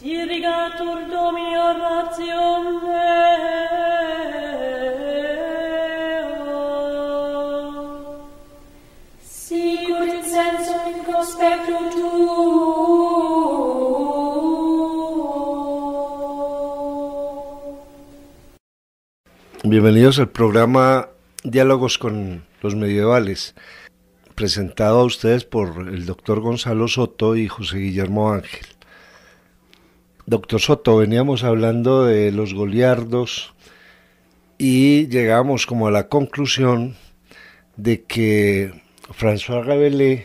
Dirigatur Bienvenidos al programa Diálogos con los medievales presentado a ustedes por el doctor Gonzalo Soto y José Guillermo Ángel. Doctor Soto, veníamos hablando de los goliardos y llegamos como a la conclusión de que François Rabelais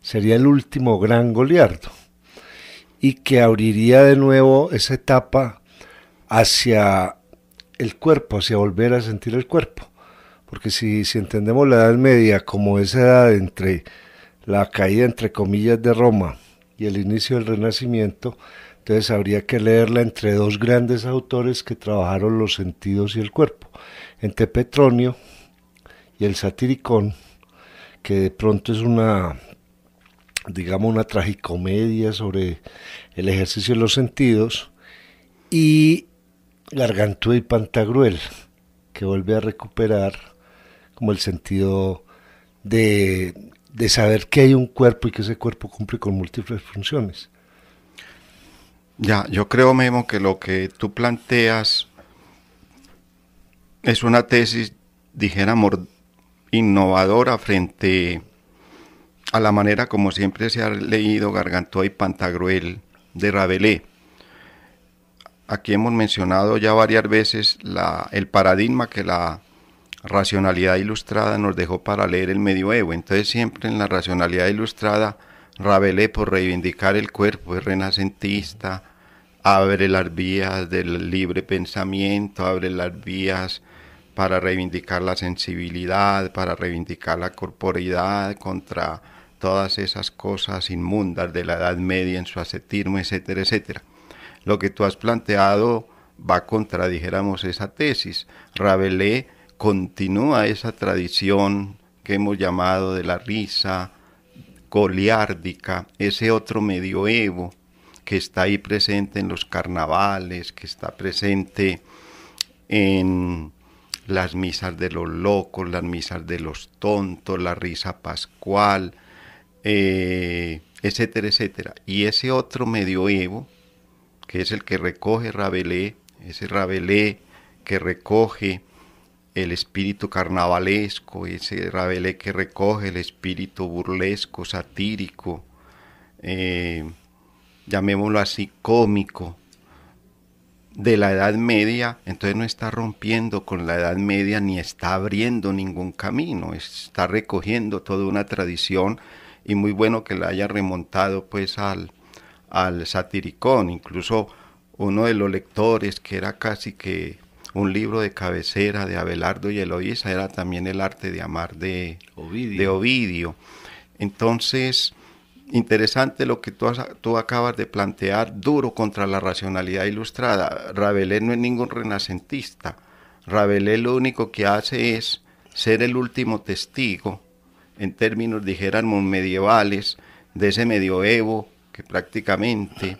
sería el último gran goliardo y que abriría de nuevo esa etapa hacia el cuerpo, hacia volver a sentir el cuerpo. Porque si, si entendemos la Edad Media como esa edad entre la caída, entre comillas, de Roma y el inicio del Renacimiento, entonces habría que leerla entre dos grandes autores que trabajaron los sentidos y el cuerpo, entre Petronio y el Satiricón, que de pronto es una, digamos, una tragicomedia sobre el ejercicio de los sentidos, y Gargantúa y Pantagruel, que vuelve a recuperar como el sentido de saber que hay un cuerpo y que ese cuerpo cumple con múltiples funciones. Ya, yo creo, Memo, que lo que tú planteas es una tesis, dijera innovadora frente a la manera como siempre se ha leído Gargantúa y Pantagruel de Rabelais. Aquí hemos mencionado ya varias veces el paradigma que la racionalidad ilustrada nos dejó para leer el medioevo. Entonces siempre en la racionalidad ilustrada, Rabelais por reivindicar el cuerpo es renacentista, abre las vías del libre pensamiento, abre las vías para reivindicar la sensibilidad, para reivindicar la corporeidad contra todas esas cosas inmundas de la Edad Media en su ascetismo, etcétera, etcétera. Lo que tú has planteado va contra, dijéramos, esa tesis. Rabelais continúa esa tradición que hemos llamado de la risa goliárdica, ese otro medioevo que está ahí presente en los carnavales, que está presente en las misas de los locos, las misas de los tontos, la risa pascual, eh, etcétera, etcétera. Y ese otro medioevo, que es el que recoge Rabelais, ese Rabelais que recoge el espíritu carnavalesco, ese Rabelais que recoge el espíritu burlesco, satírico, eh, llamémoslo así, cómico de la Edad Media, entonces no está rompiendo con la Edad Media ni está abriendo ningún camino, está recogiendo toda una tradición y muy bueno que la haya remontado pues al, al satiricón, incluso uno de los lectores que era casi que un libro de cabecera de Abelardo y Eloísa era también el arte de amar de De Ovidio. Entonces, interesante lo que tú, acabas de plantear, duro contra la racionalidad ilustrada. Rabelais no es ningún renacentista. Rabelais lo único que hace es ser el último testigo, en términos, dijéramos, medievales, de ese medioevo que prácticamente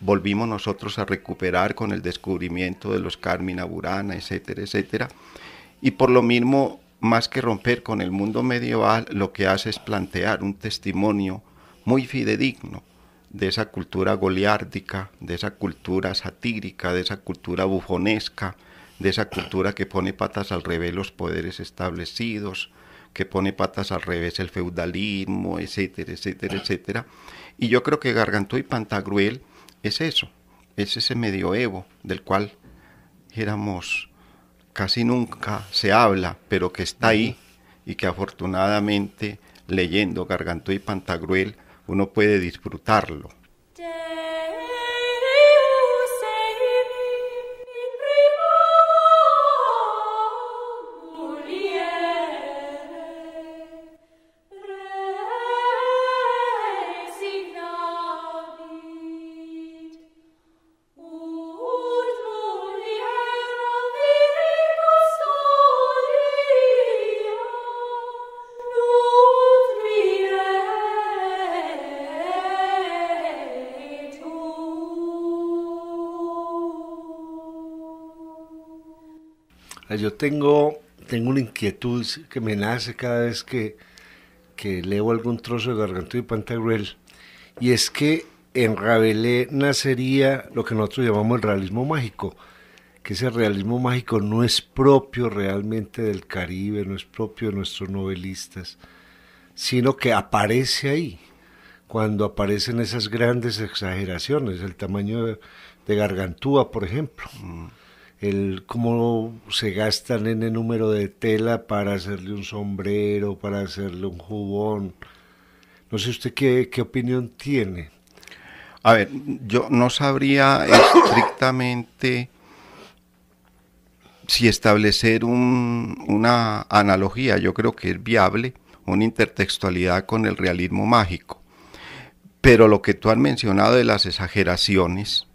volvimos nosotros a recuperar con el descubrimiento de los Carmina Burana, etcétera, etcétera. Y por lo mismo, más que romper con el mundo medieval, lo que hace es plantear un testimonio muy fidedigno de esa cultura goliárdica, de esa cultura satírica, de esa cultura bufonesca, de esa cultura que pone patas al revés los poderes establecidos, que pone patas al revés el feudalismo, etcétera, etcétera, etcétera. Y yo creo que Gargantú y Pantagruel es eso, es ese medioevo del cual éramos casi nunca se habla, pero que está ahí y que afortunadamente leyendo Gargantúa y Pantagruel uno puede disfrutarlo. yo tengo, tengo una inquietud que me nace cada vez que, que leo algún trozo de Gargantú y Pantagruel, y es que en Rabelais nacería lo que nosotros llamamos el realismo mágico, que ese realismo mágico no es propio realmente del Caribe, no es propio de nuestros novelistas, sino que aparece ahí, cuando aparecen esas grandes exageraciones, el tamaño de, Gargantúa, por ejemplo. Mm el cómo se gastan en el número de tela para hacerle un sombrero, para hacerle un jubón. No sé usted qué, opinión tiene. A ver, yo no sabría estrictamente si establecer un, una analogía, yo creo que es viable, una intertextualidad con el realismo mágico. Pero lo que tú has mencionado de las exageraciones,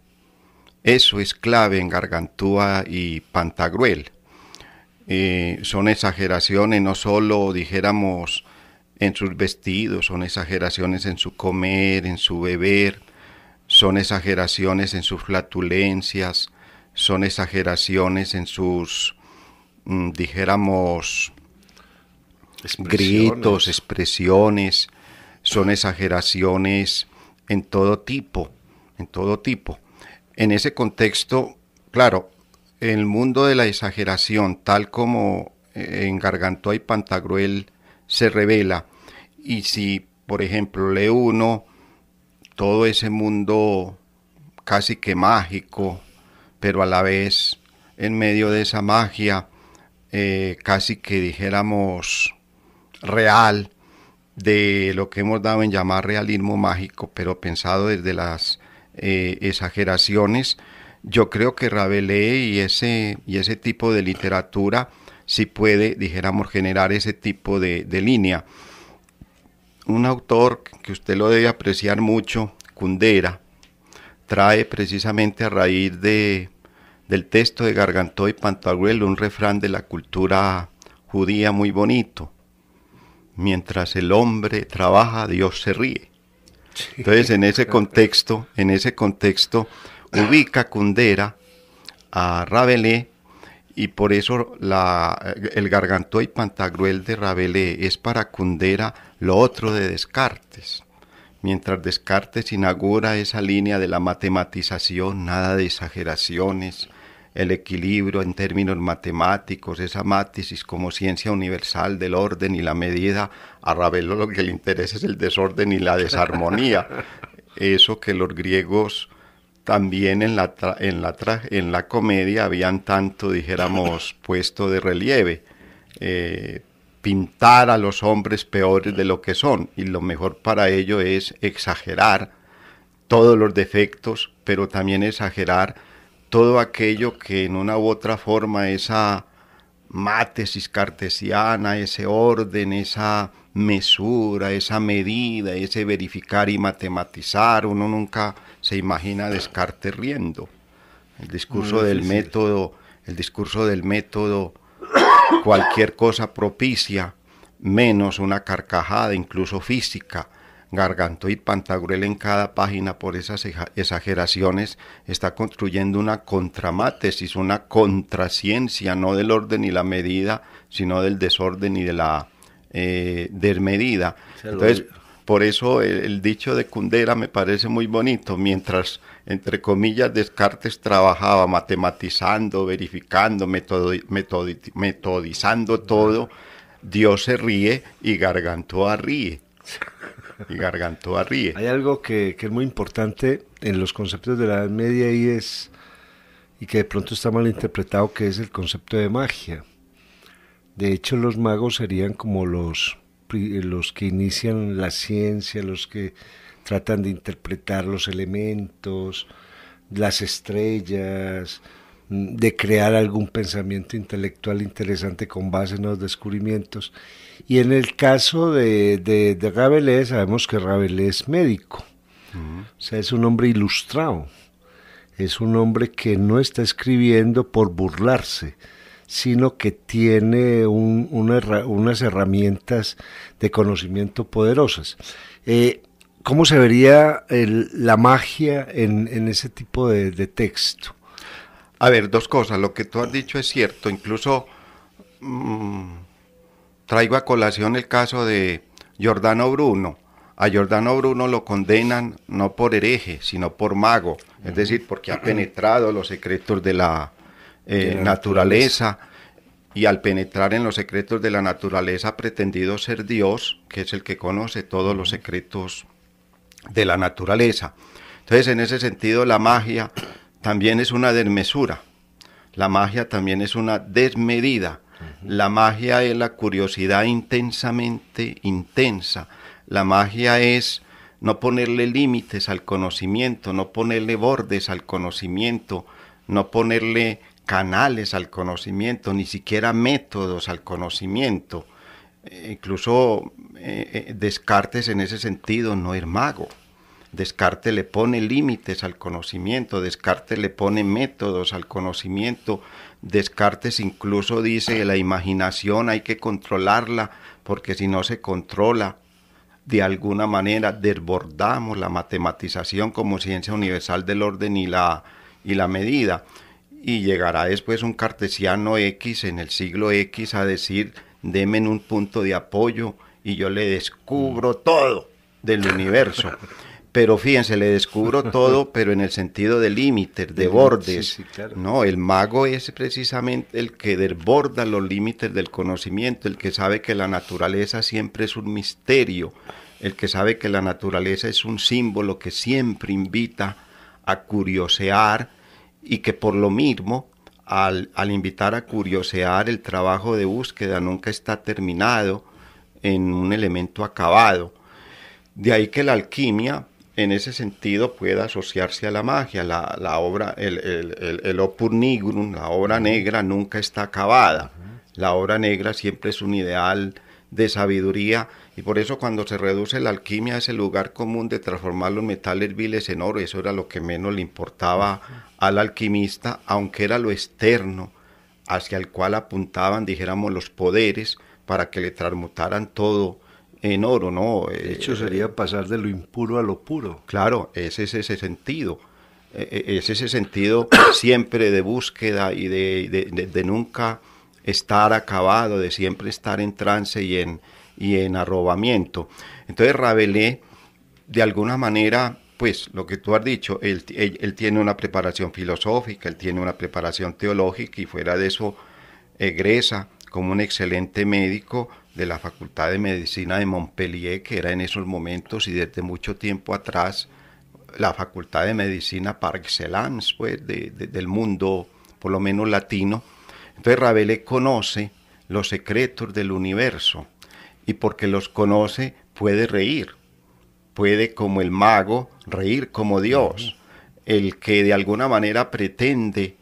eso es clave en Gargantúa y Pantagruel. son exageraciones, no solo dijéramos en sus vestidos, son exageraciones en su comer, en su beber, son exageraciones en sus flatulencias, son exageraciones en sus, mm, dijéramos, gritos, expresiones, son exageraciones en todo tipo, en todo tipo. En ese contexto, claro, el mundo de la exageración, tal como eh, en Gargantua y Pantagruel se revela, y si, por ejemplo, lee uno todo ese mundo casi que mágico, pero a la vez en medio de esa magia, eh, casi que dijéramos real, de lo que hemos dado en llamar realismo mágico, pero pensado desde las eh, exageraciones. Yo creo que Rabelais y ese, y ese tipo de literatura sí puede, dijéramos, generar ese tipo de, línea. Un autor que usted lo debe apreciar mucho, Kundera, trae precisamente a raíz de, del texto de Gargantó y Pantagruel un refrán de la cultura judía muy bonito. Mientras el hombre trabaja, Dios se ríe. Entonces, en ese contexto, en ese contexto, ubica Cundera a Rabelais y por eso el gargantúa y pantagruel de Rabelais es para Cundera lo otro de Descartes. Mientras Descartes inaugura esa línea de la matematización, nada de exageraciones, el equilibrio en términos matemáticos, esa mátesis como ciencia universal del orden y la medida, a Ravelo lo que le interesa es el desorden y la desarmonía. Eso que los griegos también en la, en la, en la comedia habían tanto, dijéramos, puesto de relieve. Eh, pintar a los hombres peores de lo que son y lo mejor para ello es exagerar todos los defectos, pero también exagerar todo aquello que en una u otra forma esa mátesis cartesiana, ese orden, esa mesura, esa medida, ese verificar y matematizar, uno nunca se imagina descarte riendo. El discurso mm, del método, el discurso del método, cualquier cosa propicia, menos una carcajada, incluso física. Gargantua y Pantagruel en cada página por esas exageraciones está construyendo una contramátesis, una contraciencia, no del orden y la medida, sino del desorden y de la eh, desmedida. Entonces, por eso el, dicho de Cundera me parece muy bonito, mientras, entre comillas, Descartes trabajaba matematizando, verificando, metodizando todo, Dios se ríe y Gargantua ríe. Y Gargantúa ríe. Hay algo que, es muy importante en los conceptos de la Edad Media y es, y que de pronto está mal interpretado, que es el concepto de magia. De hecho, los magos serían como los, los que inician la ciencia, los que tratan de interpretar los elementos, las estrellas, de crear algún pensamiento intelectual interesante con base en los descubrimientos. Y en el caso de, de, de Rabelais, sabemos que Rabelais es médico, o sea, es un hombre ilustrado, es un hombre que no está escribiendo por burlarse, sino que tiene unas herramientas de conocimiento poderosas. Eh, ¿Cómo se vería la magia en, ese tipo de texto? A ver, dos cosas. Lo que tú has dicho es cierto. Incluso mm, traigo a colación el caso de Giordano Bruno. A Giordano Bruno lo condenan no por hereje, sino por mago. Es decir, porque ha penetrado los secretos de la eh, naturaleza y al penetrar en los secretos de la naturaleza ha pretendido ser Dios, que es el que conoce todos los secretos de la naturaleza. Entonces, en ese sentido, la magia también es una desmesura. La magia también es una desmedida. La magia es la curiosidad intensamente intensa. La magia es no ponerle límites al conocimiento, no ponerle bordes al conocimiento, no ponerle canales al conocimiento, ni siquiera métodos al conocimiento. Eh, incluso eh, eh, Descartes en ese sentido no es mago. Descartes le pone límites al conocimiento, Descartes le pone métodos al conocimiento, Descartes incluso dice la imaginación hay que controlarla porque si no se controla, de alguna manera desbordamos la matematización como ciencia universal del orden y la, y la medida. Y llegará después un cartesiano X en el siglo X a decir, deme un punto de apoyo y yo le descubro mm. todo del universo pero fíjense, le descubro todo, pero en el sentido de límites, de bordes. No, el mago es precisamente el que desborda los límites del conocimiento, el que sabe que la naturaleza siempre es un misterio, el que sabe que la naturaleza es un símbolo que siempre invita a curiosear y que por lo mismo, al, al invitar a curiosear, el trabajo de búsqueda nunca está terminado en un elemento acabado. De ahí que la alquimia en ese sentido puede asociarse a la magia. La, obra, el, el, opus nigrum, la obra negra, nunca está acabada. La obra negra siempre es un ideal de sabiduría y por eso cuando se reduce la alquimia a ese lugar común de transformar los metales viles en oro, eso era lo que menos le importaba al alquimista, aunque era lo externo hacia el cual apuntaban, dijéramos, los poderes para que le transmutaran todo en oro, ¿no? De eh, hecho, eh, sería eh, pasar de lo impuro a lo puro. Claro, es ese sentido. Es ese sentido siempre de búsqueda y de, nunca estar acabado, de siempre estar en trance y en, y en arrobamiento. Entonces Rabelais, de alguna manera, pues lo que tú has dicho, él, tiene una preparación filosófica, él tiene una preparación teológica y fuera de eso egresa como un excelente médico de la Facultad de Medicina de Montpellier, que era en esos momentos y desde mucho tiempo atrás la Facultad de Medicina par excellence pues, del mundo, por lo menos latino. Entonces conoce los secretos del universo y porque los conoce puede reír, puede como el mago reír como Dios, el que de alguna manera pretende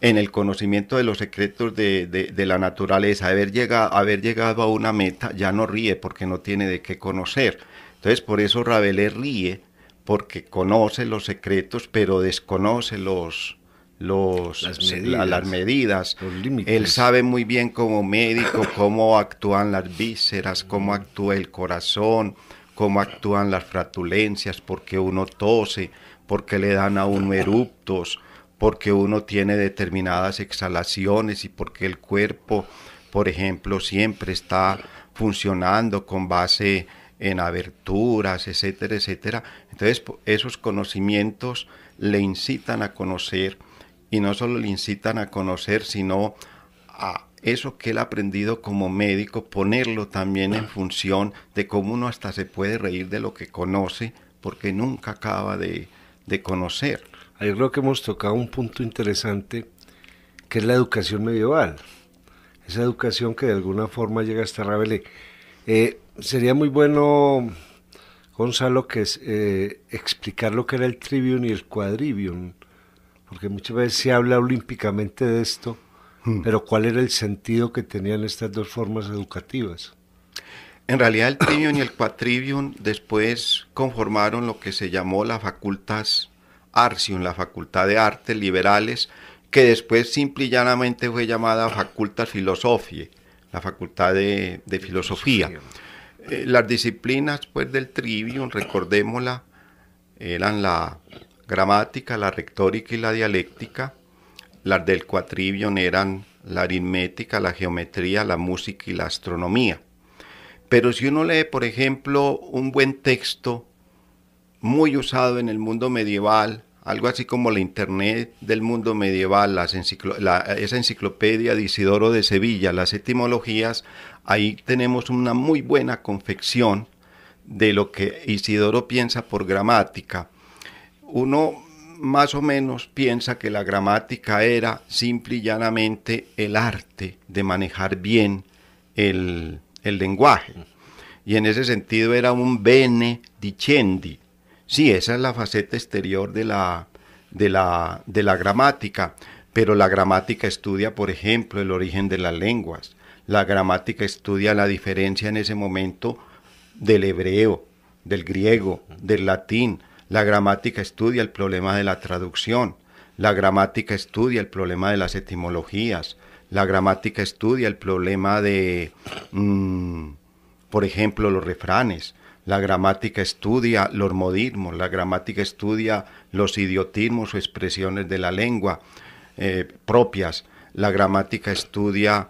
en el conocimiento de los secretos de, la naturaleza, haber llegado, haber llegado a una meta, ya no ríe porque no tiene de qué conocer. Entonces, por eso Rabelais ríe, porque conoce los secretos, pero desconoce los, los, las medidas, él sabe muy bien como médico cómo actúan las vísceras, cómo actúa el corazón, cómo actúan las fratulencias, porque uno tose, porque le dan a uno eruptos, porque uno tiene determinadas exhalaciones y porque el cuerpo, por ejemplo, siempre está funcionando con base en aberturas, etcétera, etcétera. Entonces, esos conocimientos le incitan a conocer y no solo le incitan a conocer, sino a eso que él ha aprendido como médico, ponerlo también en ah. función de cómo uno hasta se puede reír de lo que conoce, porque nunca acaba de, de conocer. Ahí creo que hemos tocado un punto interesante que es la educación medieval. Esa educación que de alguna forma llega hasta Rabelais. Eh, sería muy bueno, Gonzalo, que eh, explicar lo que era el trivium y el quadrivium, porque muchas veces se habla olímpicamente de esto, hmm. pero ¿cuál era el sentido que tenían estas dos formas educativas? En realidad el trivium y el quadrivium después conformaron lo que se llamó las facultas Arcium, la Facultad de Artes Liberales, que después simple y llanamente fue llamada facultad Filosofie, la Facultad de, Filosofía. Eh, las disciplinas pues, del trivium, recordémosla, eran la gramática, la retórica y la dialéctica. Las del cuatrivium eran la aritmética, la geometría, la música y la astronomía. Pero si uno lee, por ejemplo, un buen texto muy usado en el mundo medieval, algo así como la Internet del mundo medieval, esa enciclopedia de Isidoro de Sevilla, las etimologías, ahí tenemos una muy buena confección de lo que Isidoro piensa por gramática. Uno más o menos piensa que la gramática era simple y llanamente el arte de manejar bien el, el lenguaje. Y en ese sentido era un bene dicendi, Sí, esa es la faceta exterior de la, gramática, pero la gramática estudia, por ejemplo, el origen de las lenguas. La gramática estudia la diferencia en ese momento del hebreo, del griego, del latín. La gramática estudia el problema de la traducción. La gramática estudia el problema de las etimologías. La gramática estudia el problema de, mm, por ejemplo, los refranes. La gramática estudia los modismos, la gramática estudia los idiotismos o expresiones de la lengua eh, propias. La gramática estudia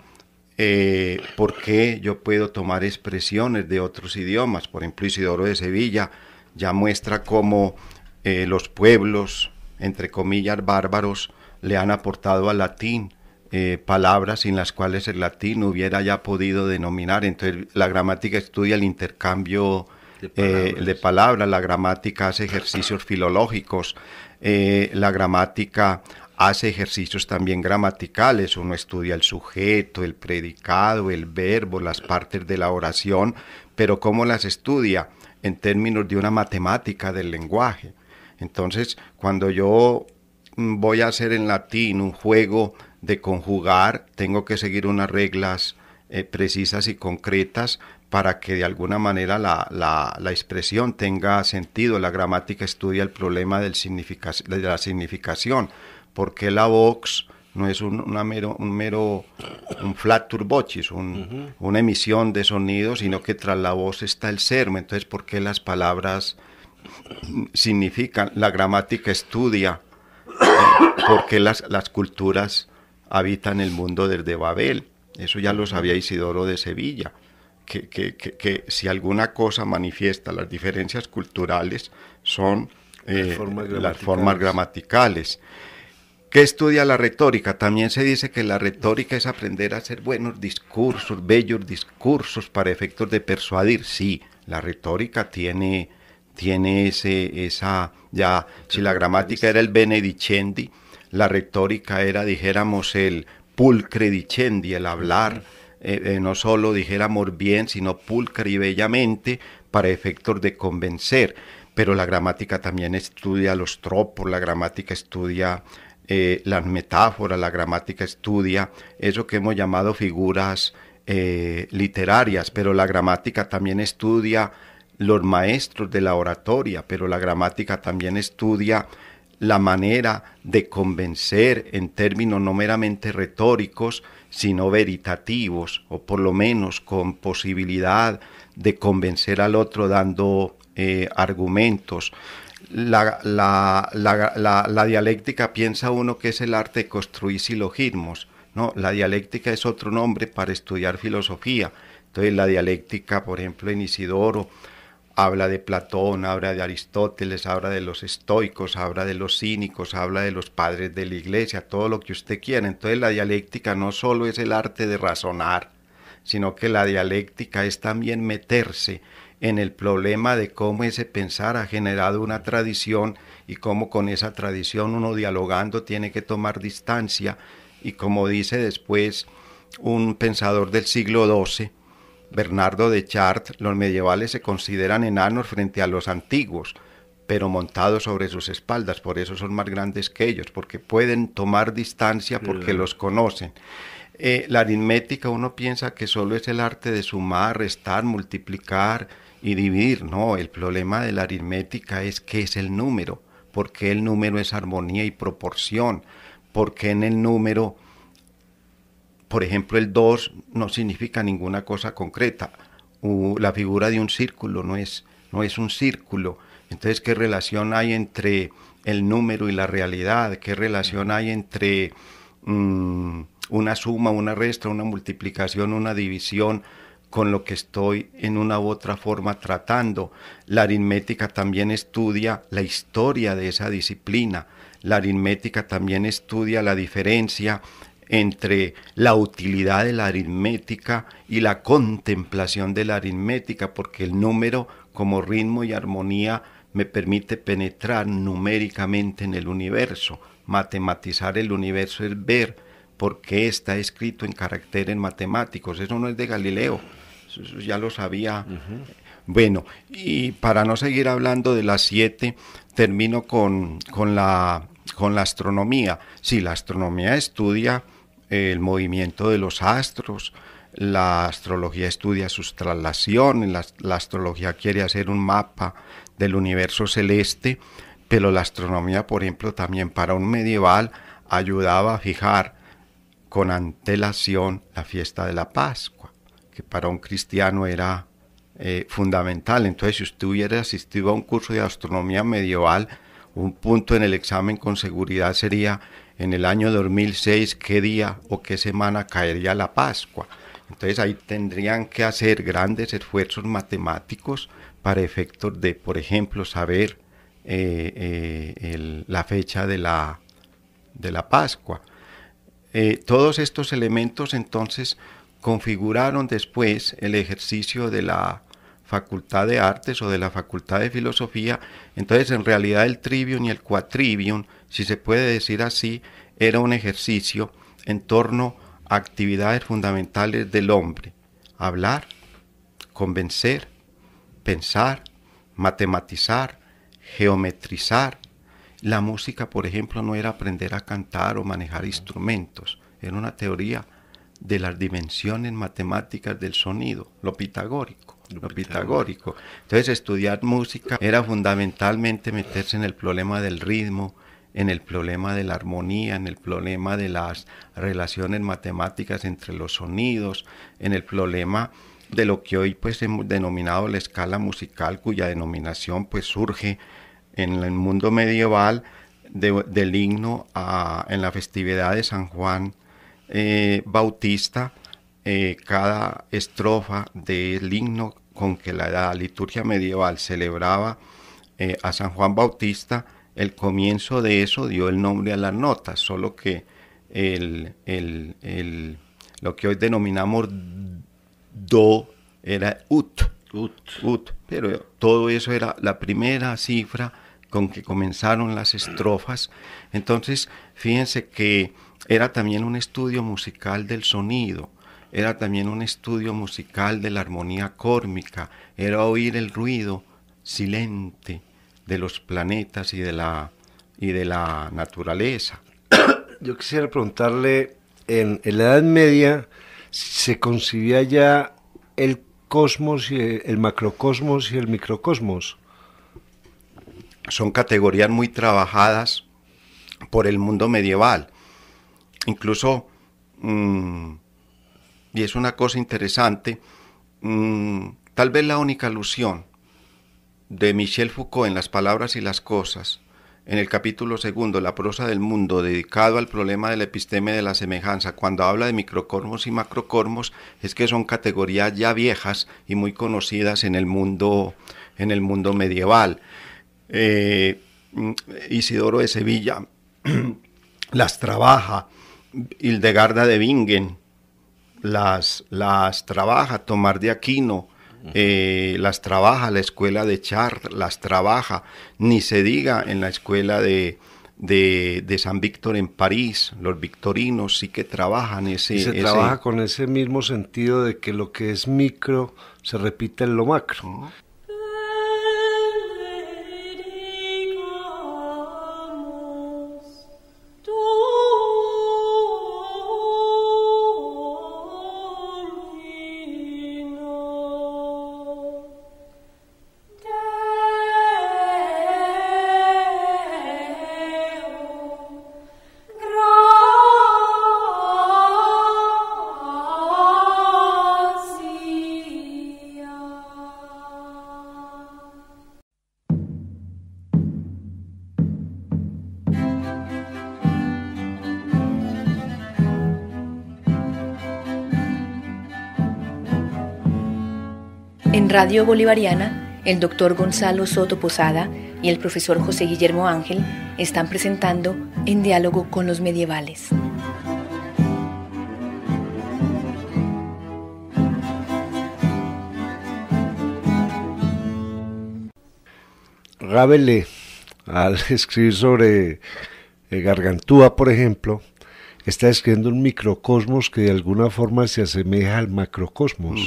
eh, por qué yo puedo tomar expresiones de otros idiomas. Por ejemplo, Isidoro de Sevilla ya muestra cómo eh, los pueblos, entre comillas, bárbaros, le han aportado al latín palabras sin las cuales el latín hubiera ya podido denominar. Entonces, la gramática estudia el intercambio de eh, palabra de la gramática hace ejercicios filológicos, eh, la gramática hace ejercicios también gramaticales, uno estudia el sujeto, el predicado, el verbo, las partes de la oración, pero ¿cómo las estudia? En términos de una matemática del lenguaje. Entonces, cuando yo mm, voy a hacer en latín un juego de conjugar, tengo que seguir unas reglas eh, precisas y concretas para que de alguna manera la, expresión tenga sentido. La gramática estudia el problema del de la significación. porque la voz no es un, una mero, un mero un una emisión de sonido, sino que tras la voz está el ser Entonces, ¿por qué las palabras significan? La gramática estudia porque eh, por qué las, las culturas habitan el mundo desde Babel eso ya lo sabía Isidoro de Sevilla, que, si alguna cosa manifiesta las diferencias culturales son las, eh, formas gramaticales. ¿Qué estudia la retórica? También se dice que la retórica es aprender a hacer buenos discursos, bellos discursos para efectos de persuadir. Sí, la retórica tiene, tiene ese, esa, ya, si la gramática era el benedicendi, la retórica era, dijéramos, el pulcre dicendi, el hablar, eh, eh, no solo dijéramos bien, sino pulcre y bellamente para efectos de convencer. Pero la gramática también estudia los tropos, la gramática estudia eh, las metáforas, la gramática estudia eso que hemos llamado figuras literarias, pero la gramática también estudia los maestros de la oratoria, pero la gramática también estudia la manera de convencer en términos no meramente retóricos, sino veritativos, o por lo menos con posibilidad de convencer al otro dando eh, argumentos. La, dialéctica piensa uno que es el arte de construir silogismos. No, la dialéctica es otro nombre para estudiar filosofía. Entonces la dialéctica, por ejemplo, en Isidoro, habla de Platón, habla de Aristóteles, habla de los estoicos, habla de los cínicos, habla de los padres de la iglesia, todo lo que usted quiera. Entonces la dialéctica no solo es el arte de razonar, sino que la dialéctica es también meterse en el problema de cómo ese pensar ha generado una tradición y cómo con esa tradición uno dialogando tiene que tomar distancia y como dice después un pensador del siglo XII, Bernardo de Chartres, los medievales se consideran enanos frente a los antiguos, pero montados sobre sus espaldas, por eso son más grandes que ellos, porque pueden tomar distancia porque los conocen. Eh, la aritmética uno piensa que solo es el arte de sumar, restar, multiplicar y dividir. No, el problema de la aritmética es qué es el número, porque el número es armonía y proporción, porque en el número por ejemplo, el 2 no significa ninguna cosa concreta. la figura de un círculo no es, no es un círculo. Entonces, ¿qué relación hay entre el número y la realidad? ¿Qué relación hay entre mm, una suma, una resta, una multiplicación, una división? con lo que estoy en una u otra forma tratando. La aritmética también estudia la historia de esa disciplina. La aritmética también estudia la diferencia entre la utilidad de la aritmética y la contemplación de la aritmética, porque el número como ritmo y armonía me permite penetrar numéricamente en el universo. Matematizar el universo es ver por qué está escrito en caracteres matemáticos. Eso no es de Galileo, eso ya lo sabía. Bueno, y para no seguir hablando de las siete, termino con, la, astronomía. Si la astronomía estudia el movimiento de los astros, la astrología estudia sus traslaciones, la, astrología quiere hacer un mapa del universo celeste, pero la astronomía, por ejemplo, también para un medieval ayudaba a fijar con antelación la fiesta de la Pascua, que para un cristiano era eh, fundamental. Entonces, si usted hubiera asistido a un curso de astronomía medieval, un punto en el examen con seguridad sería en el año 2006 qué día o qué semana caería la Pascua. Entonces ahí tendrían que hacer grandes esfuerzos matemáticos para efectos de, por ejemplo, saber eh, eh, la fecha de la, de la Pascua. Eh, todos estos elementos entonces configuraron después el ejercicio de la Facultad de Artes o de la Facultad de Filosofía. Entonces en realidad el trivium y el quatrivium si se puede decir así, era un ejercicio en torno a actividades fundamentales del hombre. Hablar, convencer, pensar, matematizar, geometrizar. La música, por ejemplo, no era aprender a cantar o manejar instrumentos, era una teoría de las dimensiones matemáticas del sonido, lo pitagórico. Lo, pitagórico. Entonces estudiar música era fundamentalmente meterse en el problema del ritmo, en el problema de la armonía, en el problema de las relaciones matemáticas entre los sonidos, en el problema de lo que hoy pues hemos denominado la escala musical, cuya denominación pues surge en el mundo medieval del himno en la festividad de San Juan eh, Bautista, eh, cada estrofa del himno con que la, liturgia medieval celebraba eh, a San Juan Bautista el comienzo de eso dio el nombre a las notas, solo que lo que hoy denominamos do era ut, ut, ut, pero todo eso era la primera cifra con que comenzaron las estrofas. Entonces, fíjense que era también un estudio musical del sonido, era también un estudio musical de la armonía córmica, era oír el ruido silente, de los planetas y de la, y de la naturaleza. Yo quisiera preguntarle, en, la Edad Media se concibía ya el cosmos y el, macrocosmos y el microcosmos. Son categorías muy trabajadas por el mundo medieval. Incluso, mm, y es una cosa interesante, mm, tal vez la única alusión de Michel Foucault en Las Palabras y las Cosas, en el capítulo segundo, La prosa del mundo, dedicado al problema del episteme de la semejanza, cuando habla de microcormos y macrocormos, es que son categorías ya viejas y muy conocidas en el mundo, en el mundo medieval. Eh, mm, Isidoro de Sevilla las trabaja, Hildegarda de Bingen las, las trabaja, Tomás de Aquino, eh, las trabaja, la escuela de Char las trabaja, ni se diga en la escuela de, de, San Víctor en París, los victorinos sí que trabajan ese... se trabaja con ese mismo sentido de que lo que es micro se repite en lo macro. Radio Bolivariana, el doctor Gonzalo Soto Posada y el profesor José Guillermo Ángel están presentando En Diálogo con los Medievales. Rabelais, al escribir sobre eh, Gargantúa, por ejemplo, está escribiendo un microcosmos que de alguna forma se asemeja al macrocosmos.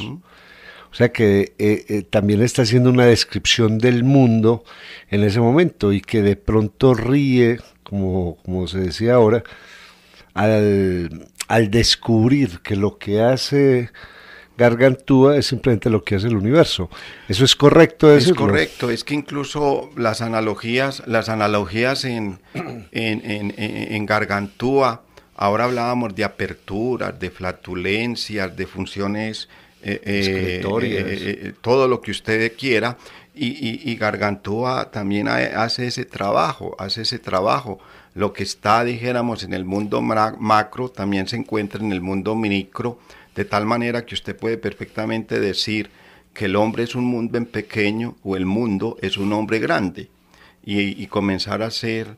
O sea que eh, eh, también está haciendo una descripción del mundo en ese momento y que de pronto ríe, como, como se decía ahora, al, descubrir que lo que hace gargantúa es simplemente lo que hace el universo. Eso es correcto. Es correcto, es que incluso las analogías, las analogías en, en, en, en, gargantúa, ahora hablábamos de aperturas, de flatulencias, de funciones eh, eh, eh, todo lo que usted quiera. Y, y, Gargantúa también hace ese trabajo, hace ese trabajo. Lo que está, dijéramos, en el mundo macro también se encuentra en el mundo micro, de tal manera que usted puede perfectamente decir que el hombre es un mundo en pequeño o el mundo es un hombre grande y, comenzar a hacer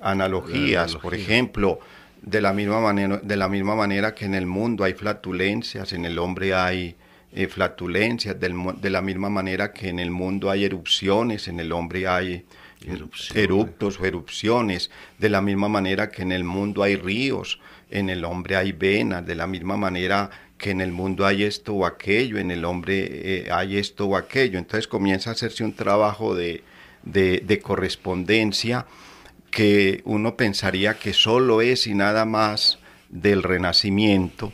analogías, por ejemplo. De la, misma manera, de la misma manera que en el mundo hay flatulencias, en el hombre hay eh, flatulencias, del, de la misma manera que en el mundo hay erupciones, en el hombre hay erupciones. o erupciones, de la misma manera que en el mundo hay ríos, en el hombre hay venas, de la misma manera que en el mundo hay esto o aquello, en el hombre eh, hay esto o aquello. Entonces comienza a hacerse un trabajo de, de, de correspondencia que uno pensaría que solo es y nada más del Renacimiento.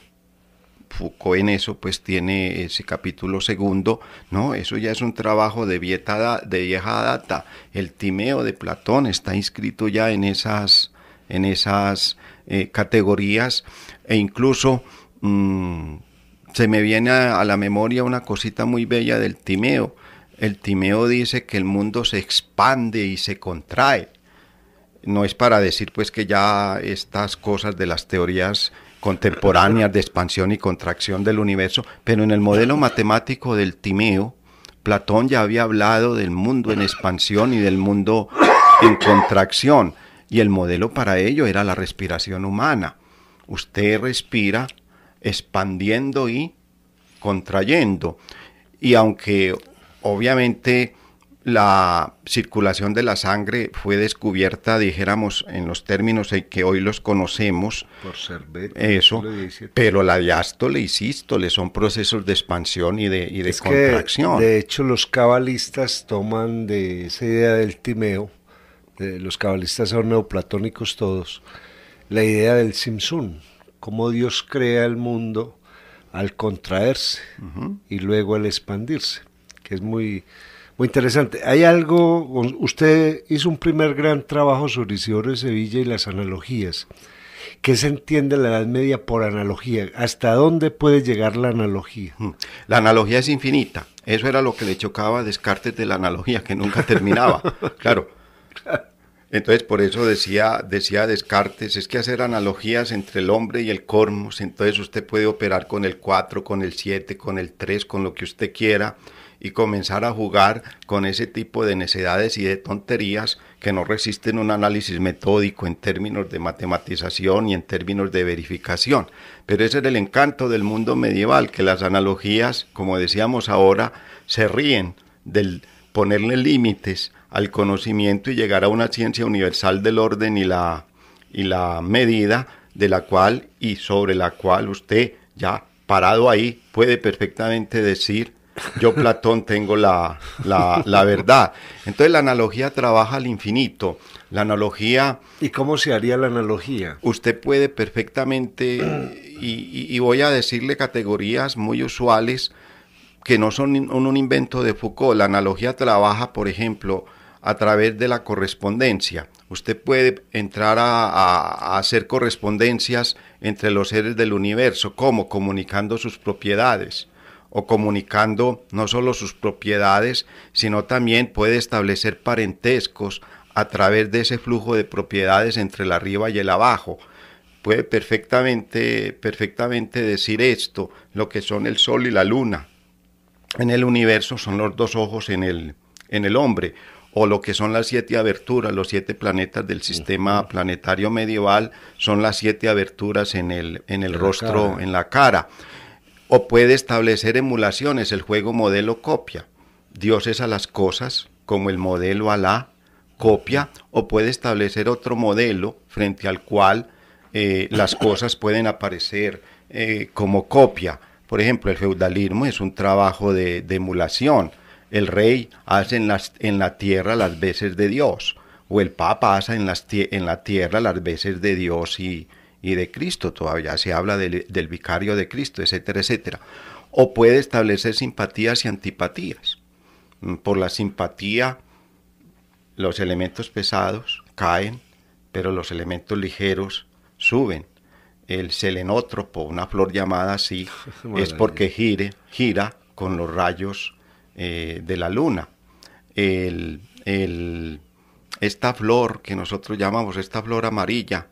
Foucault en eso pues tiene ese capítulo segundo, no, eso ya es un trabajo de, de vieja data. El Timeo de Platón está inscrito ya en esas, en esas eh, categorías e incluso mm, se me viene a, a la memoria una cosita muy bella del Timeo. El Timeo dice que el mundo se expande y se contrae no es para decir pues que ya estas cosas de las teorías contemporáneas de expansión y contracción del universo, pero en el modelo matemático del Timeo, Platón ya había hablado del mundo en expansión y del mundo en contracción, y el modelo para ello era la respiración humana. Usted respira expandiendo y contrayendo, y aunque obviamente la circulación de la sangre fue descubierta, dijéramos, en los términos que hoy los conocemos. Por Eso. Pero la diástole y sístole son procesos de expansión y de, de contracción. de hecho, los cabalistas toman de esa idea del timeo, los cabalistas son neoplatónicos todos, la idea del simsun cómo Dios crea el mundo al contraerse y luego al expandirse, que es muy muy interesante. Hay algo, usted hizo un primer gran trabajo sobre Isidoro de Sevilla y las analogías. ¿Qué se entiende la Edad Media por analogía? ¿Hasta dónde puede llegar la analogía? Hmm. La analogía es infinita. Eso era lo que le chocaba a Descartes de la analogía, que nunca terminaba. claro. Entonces, por eso decía, decía Descartes, es que hacer analogías entre el hombre y el Cormos, entonces usted puede operar con el 4, con el 7, con el 3, con lo que usted quiera, y comenzar a jugar con ese tipo de necedades y de tonterías que no resisten un análisis metódico en términos de matematización y en términos de verificación. Pero ese era el encanto del mundo medieval, que las analogías, como decíamos ahora, se ríen del ponerle límites al conocimiento y llegar a una ciencia universal del orden y la, y la medida de la cual y sobre la cual usted ya parado ahí puede perfectamente decir yo Platón tengo la, verdad. Entonces la analogía trabaja al infinito. La analogía... ¿Y cómo se haría la analogía? Usted puede perfectamente, y, voy a decirle categorías muy usuales que no son un, invento de Foucault. La analogía trabaja, por ejemplo, a través de la correspondencia. Usted puede entrar a, a, hacer correspondencias entre los seres del universo, como comunicando sus propiedades o comunicando no solo sus propiedades, sino también puede establecer parentescos a través de ese flujo de propiedades entre el arriba y el abajo. Puede perfectamente, perfectamente decir esto, lo que son el sol y la luna. En el universo son los dos ojos en el, en el hombre, o lo que son las siete aberturas, los siete planetas del sistema planetario medieval, son las siete aberturas en el, en el rostro, en la cara o puede establecer emulaciones, el juego modelo copia. Dios es a las cosas como el modelo a la copia o puede establecer otro modelo frente al cual eh, las cosas pueden aparecer eh, como copia. Por ejemplo, el feudalismo es un trabajo de, emulación. El rey hace en, las, en, la tierra las veces de Dios o el papa hace en, las, en la tierra las veces de Dios y, y de Cristo, todavía se habla del, vicario de Cristo, etcétera, etcétera. O puede establecer simpatías y antipatías. Mm, por la simpatía, los elementos pesados caen, pero los elementos ligeros suben. El selenótropo, una flor llamada así, es porque gira con los rayos eh, de la luna. esta flor que nosotros llamamos esta flor amarilla,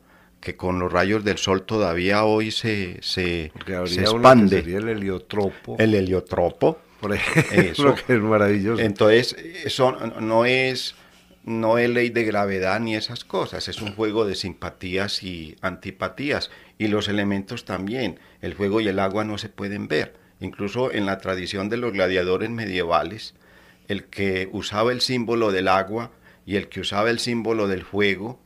que con los rayos del sol todavía hoy se, se, se expande. el heliotropo. El heliotropo. Por Eso. es maravilloso. Entonces, eso no es, no es ley de gravedad ni esas cosas, es un juego de simpatías y antipatías. Y los elementos también, el fuego y el agua no se pueden ver. Incluso en la tradición de los gladiadores medievales, el que usaba el símbolo del agua y el que usaba el símbolo del fuego,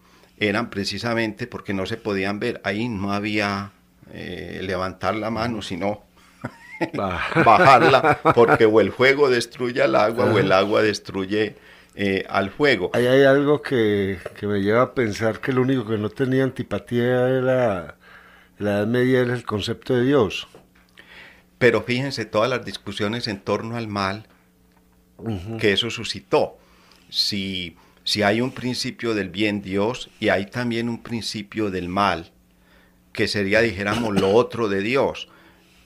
eran precisamente porque no se podían ver. Ahí no había eh, levantar la mano, sino ah. bajarla, porque o el fuego destruye al agua o el ah. agua destruye eh, al fuego. Ahí hay algo que, me lleva a pensar que lo único que no tenía antipatía era la Edad Media, era el concepto de Dios. Pero fíjense todas las discusiones en torno al mal que eso suscitó. Si si hay un principio del bien Dios y hay también un principio del mal, que sería, dijéramos, lo otro de Dios.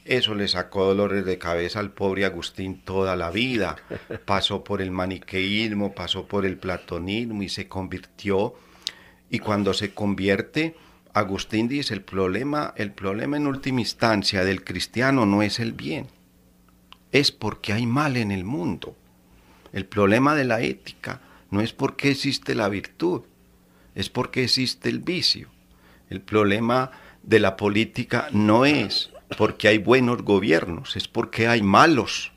Eso le sacó dolores de cabeza al pobre Agustín toda la vida. Pasó por el maniqueísmo, pasó por el platonismo y se convirtió. Y cuando se convierte, Agustín dice, el problema, el problema en última instancia del cristiano no es el bien, es porque hay mal en el mundo. El problema de la ética, no es porque existe la virtud, es porque existe el vicio. El problema de la política no es porque hay buenos gobiernos, es porque hay malos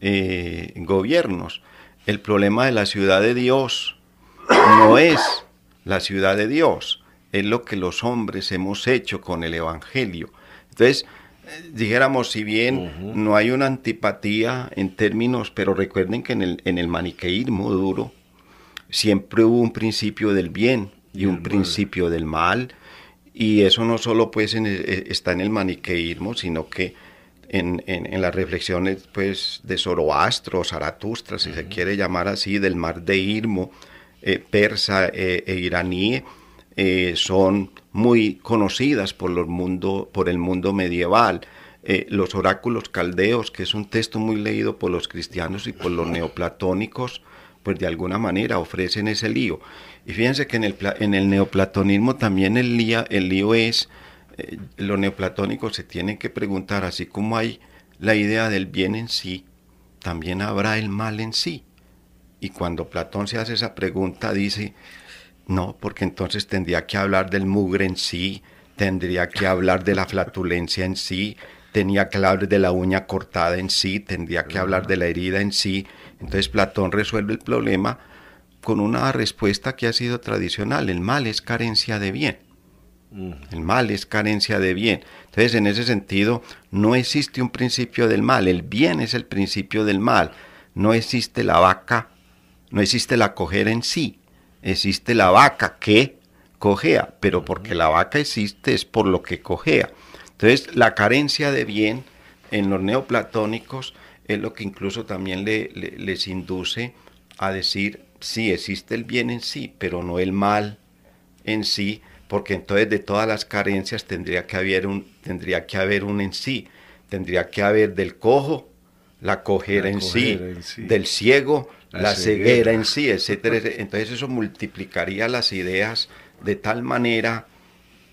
eh, gobiernos. El problema de la ciudad de Dios no es la ciudad de Dios, es lo que los hombres hemos hecho con el Evangelio. Entonces, eh, dijéramos, si bien no hay una antipatía en términos, pero recuerden que el, en el maniqueísmo duro, siempre hubo un principio del bien y, un principio del mal. Y eso no solo pues eh, está en el maniqueísmo, sino que en, las reflexiones pues de Zoroastro, Zaratustra, si se quiere llamar así, del mar de Irmo, eh, persa eh, e iraní, son muy conocidas por, los mundo, por el mundo medieval. los oráculos caldeos, que es un texto muy leído por los cristianos y por los neoplatónicos, pues de alguna manera ofrecen ese lío. Y fíjense que en el, en el neoplatonismo también el, lío es, eh, lo los neoplatónicos se tienen que preguntar, así como hay la idea del bien en sí, también habrá el mal en sí. Y cuando Platón se hace esa pregunta dice, no, porque entonces tendría que hablar del mugre en sí, tendría que hablar de la flatulencia en sí, tenía que hablar de la uña cortada en sí, tendría que hablar de la herida en sí. Entonces Platón resuelve el problema con una respuesta que ha sido tradicional, el mal es carencia de bien. Mm. El mal es carencia de bien. Entonces, en ese sentido, no existe un principio del mal. El bien es el principio del mal. No existe la vaca, no existe la cojera en sí. Existe la vaca que cojea, pero porque la vaca existe es por lo que cojea. Entonces, la carencia de bien en los neoplatónicos es lo que incluso también les induce a decir, sí, existe el bien en sí, pero no el mal en sí, porque entonces de todas las carencias tendría que haber un, tendría que haber un en sí, tendría que haber del cojo, la cojera, en, sí, del ciego, la, ceguera. en sí, etcétera. Entonces eso multiplicaría las ideas de tal manera,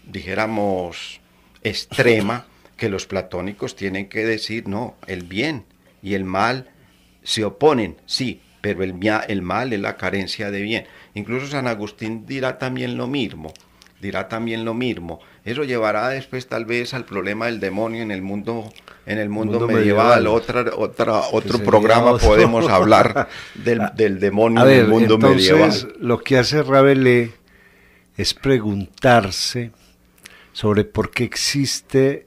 dijéramos, extrema que los platónicos tienen que decir, no, el bien y el mal se oponen, sí, pero el, el mal es la carencia de bien. Incluso San Agustín dirá también lo mismo, dirá también lo mismo. Eso llevará después tal vez al problema del demonio en el mundo, en el mundo, medieval. Otra, otro programa podemos hablar del, demonio en el mundo medieval. Lo que hace Rabelais es preguntarse sobre por qué existe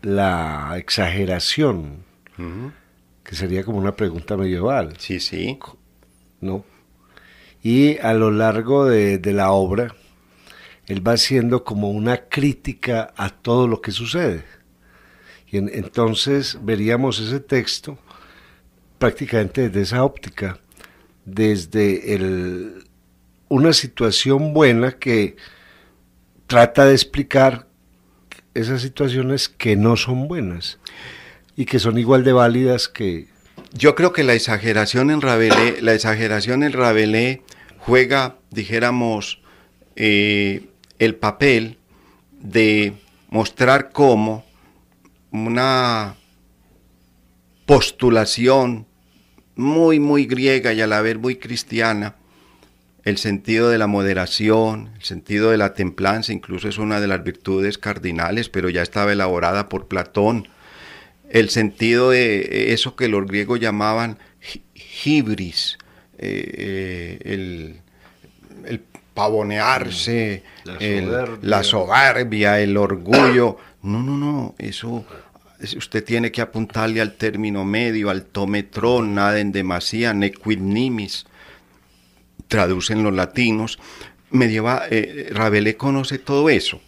la exageración, que sería como una pregunta medieval. Sí, sí. ¿No? Y a lo largo de, la obra, él va haciendo como una crítica a todo lo que sucede. Y entonces veríamos ese texto prácticamente desde esa óptica, desde el, una situación buena que trata de explicar esas situaciones que no son buenas y que son igual de válidas que... Yo creo que la exageración en Rabelais, la exageración en juega, dijéramos, eh, el papel de mostrar cómo una postulación muy, muy griega y a la vez muy cristiana el sentido de la moderación, el sentido de la templanza, incluso es una de las virtudes cardinales, pero ya estaba elaborada por Platón, el sentido de eh, eso que los griegos llamaban hibris, eh, eh, el, pavonearse, mm, la soberbia. El, orgullo. No, no, no, eso usted tiene que apuntarle al término medio, al tometrón, nada en demasía, nequid traducen los latinos. me eh, Rabelais conoce todo eso,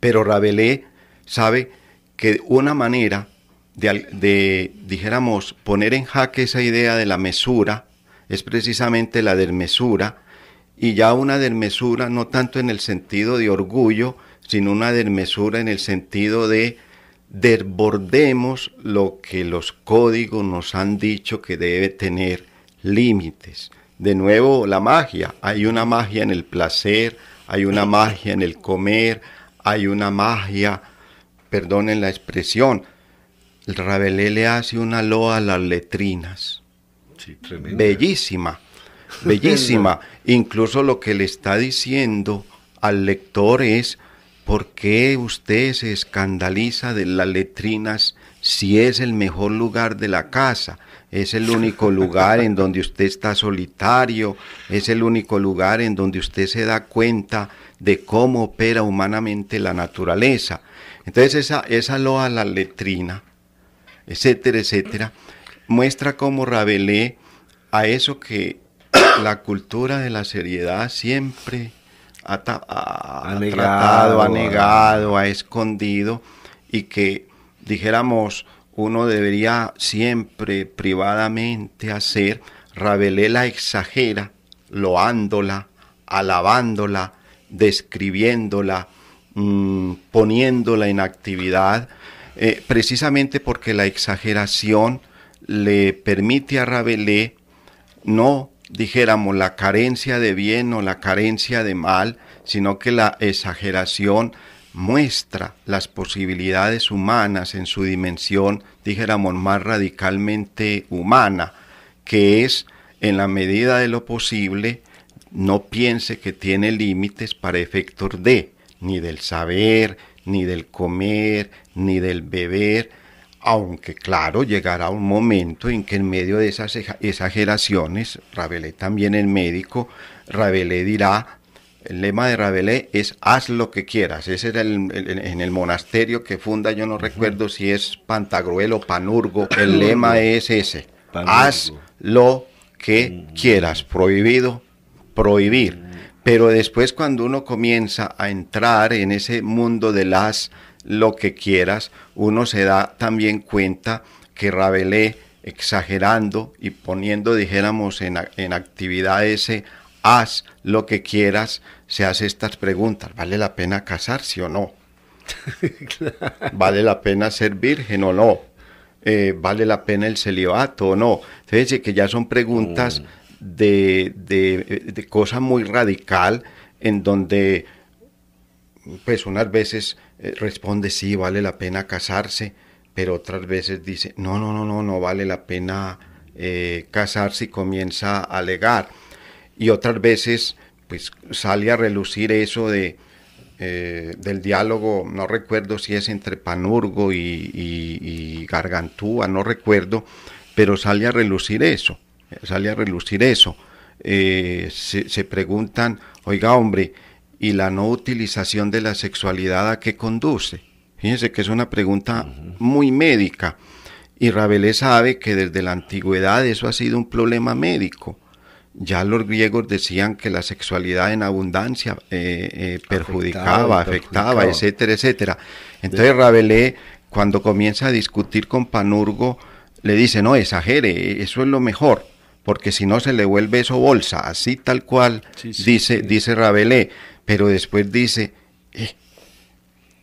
pero Rabelais sabe que una manera de, dijéramos, poner en jaque esa idea de la mesura es precisamente la dermesura, y ya una dermesura no tanto en el sentido de orgullo, sino una dermesura en el sentido de desbordemos lo que los códigos nos han dicho que debe tener límites de nuevo la magia. Hay una magia en el placer, hay una magia en el comer, hay una magia, perdonen la expresión, el Rabelé le hace una loa a las letrinas. Bellísima, bellísima. Incluso lo que le está diciendo al lector es, ¿por qué usted se escandaliza de las letrinas si es el mejor lugar de la casa, es el único lugar en donde usted está solitario, es el único lugar en donde usted se da cuenta de cómo opera humanamente la naturaleza. Entonces esa, esa loa la letrina, etcétera, etcétera, muestra cómo Rabelais a eso que la cultura de la seriedad siempre ha, tratado, ha negado, ha escondido y que dijéramos, uno debería siempre privadamente hacer, Rabelé la exagera, loándola, alabándola, describiéndola, mm, poniéndola en actividad, eh, precisamente porque la exageración le permite a Rabelé no dijéramos la carencia de bien o la carencia de mal, sino que la exageración muestra las posibilidades humanas en su dimensión, dijéramos, más radicalmente humana, que es, en la medida de lo posible, no piense que tiene límites para efectos de, ni del saber, ni del comer, ni del beber, aunque claro, llegará un momento en que en medio de esas exageraciones, Rabelais también el médico, Rabelais dirá, el lema de Rabelais es haz lo que quieras. Ese era el, en el monasterio que funda, yo no recuerdo si es Pantagruel o Panurgo. El lema es ese. Haz lo que mm. quieras. Prohibido, prohibir. Mm. Pero después cuando uno comienza a entrar en ese mundo de las lo que quieras, uno se da también cuenta que Rabelais exagerando y poniendo, dijéramos, en, en actividad ese haz lo que quieras, se hace estas preguntas, ¿vale la pena casarse o no? ¿Vale la pena ser virgen o no? Eh, ¿Vale la pena el celibato o no? Entonces que ya son preguntas oh. de, cosa muy radical en donde pues unas veces eh, responde sí, vale la pena casarse, pero otras veces dice no, no, no, no, no vale la pena eh, casarse y comienza a alegar y otras veces pues sale a relucir eso de, eh, del diálogo, no recuerdo si es entre Panurgo y, Gargantúa, no recuerdo, pero sale a relucir eso, sale a relucir eso. Eh, se, preguntan, oiga hombre, ¿y la no utilización de la sexualidad a qué conduce? Fíjense que es una pregunta muy médica. Y Rabelais sabe que desde la antigüedad eso ha sido un problema médico ya los griegos decían que la sexualidad en abundancia eh, eh, perjudicaba, afectaba, etcétera, etcétera. Entonces Rabelé, cuando comienza a discutir con Panurgo, le dice, no, exagere, eso es lo mejor, porque si no se le vuelve eso bolsa, así tal cual, dice, dice Rabelais, pero después dice, eh,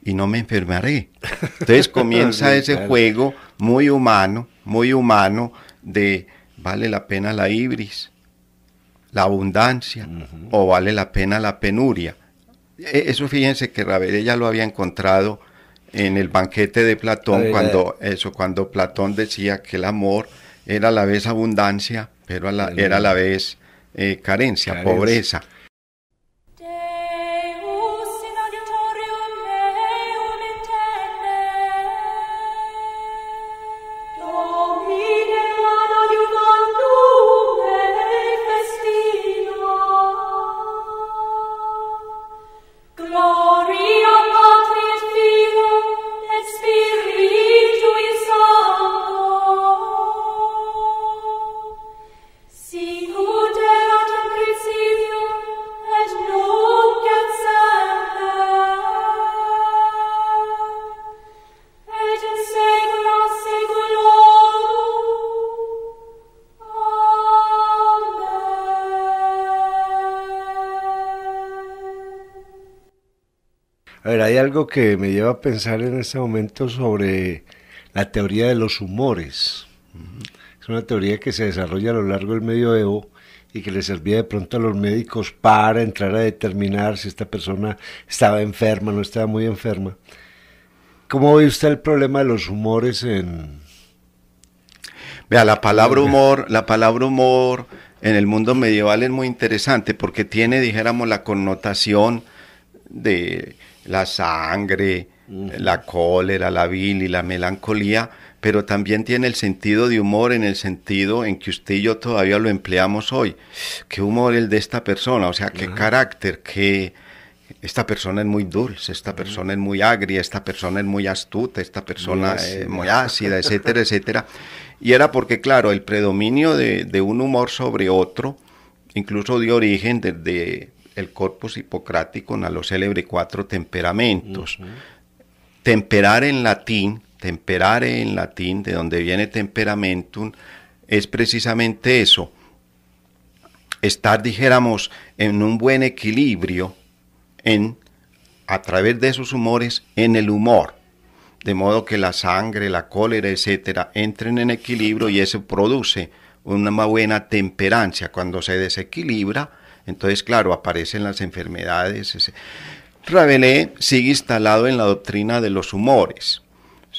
y no me enfermaré. Entonces comienza ese juego muy humano, muy humano de vale la pena la ibris, la abundancia o vale la pena la penuria. E, eso fíjense que Ravel ya lo había encontrado en el banquete de Platón cuando eso cuando Platón decía que el amor era a la vez abundancia, pero a la, era a la vez eh, carencia, pobreza. algo que me lleva a pensar en este momento sobre la teoría de los humores. Es una teoría que se desarrolla a lo largo del medioevo y que le servía de pronto a los médicos para entrar a determinar si esta persona estaba enferma o no estaba muy enferma. ¿Cómo ve usted el problema de los humores en... Vea, la palabra humor, la palabra humor en el mundo medieval es muy interesante porque tiene, dijéramos, la connotación de la sangre, la cólera, la vil y la melancolía, pero también tiene el sentido de humor en el sentido en que usted y yo todavía lo empleamos hoy. ¿Qué humor el de esta persona? O sea, qué carácter, que Esta persona es muy dulce, esta persona es muy agria, esta persona es muy astuta, esta persona es muy ácida, etcétera, etcétera. Y era porque, claro, el predominio de, un humor sobre otro, incluso dio origen, desde de, el corpus hipocrático en los célebre cuatro temperamentos. Temperar en latín, temperare en latín, de donde viene temperamentum, es precisamente eso. Estar, dijéramos, en un buen equilibrio en, a través de esos humores en el humor de modo que la sangre, la cólera, etcétera, entren en equilibrio y eso produce una buena temperancia. Cuando se desequilibra, entonces, claro, aparecen las enfermedades. Rabelais sigue instalado en la doctrina de los humores,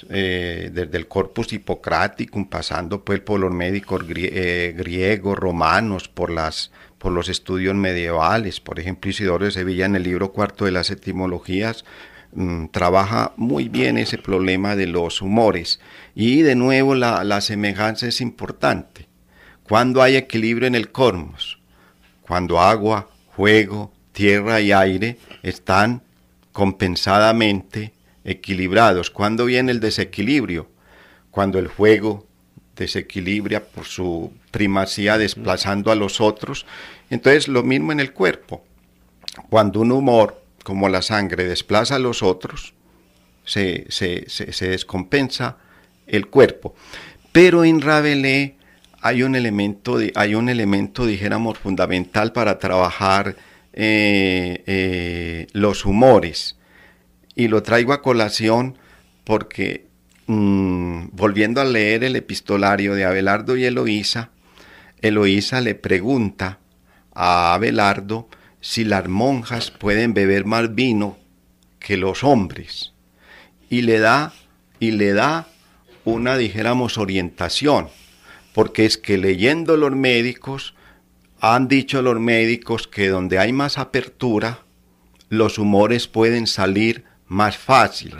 desde eh, el corpus hipocrático, pasando pues, por los médicos eh, griegos, romanos, por, los estudios medievales. Por ejemplo, Isidoro de Sevilla en el libro cuarto de las etimologías mm, trabaja muy bien ese problema de los humores. Y de nuevo la, semejanza es importante. Cuando hay equilibrio en el cormos cuando agua, fuego, tierra y aire están compensadamente equilibrados. ¿Cuándo viene el desequilibrio? Cuando el fuego desequilibra por su primacía desplazando a los otros. Entonces lo mismo en el cuerpo. Cuando un humor, como la sangre, desplaza a los otros, se, descompensa el cuerpo. Pero en Rabelais hay un elemento, hay un elemento dijéramos, fundamental para trabajar eh, eh, los humores. Y lo traigo a colación porque, mm, volviendo a leer el epistolario de Abelardo y Eloísa, Eloísa le pregunta a Abelardo si las monjas pueden beber más vino que los hombres. Y le da, y le da una, dijéramos, orientación porque es que leyendo los médicos, han dicho los médicos que donde hay más apertura, los humores pueden salir más fácil.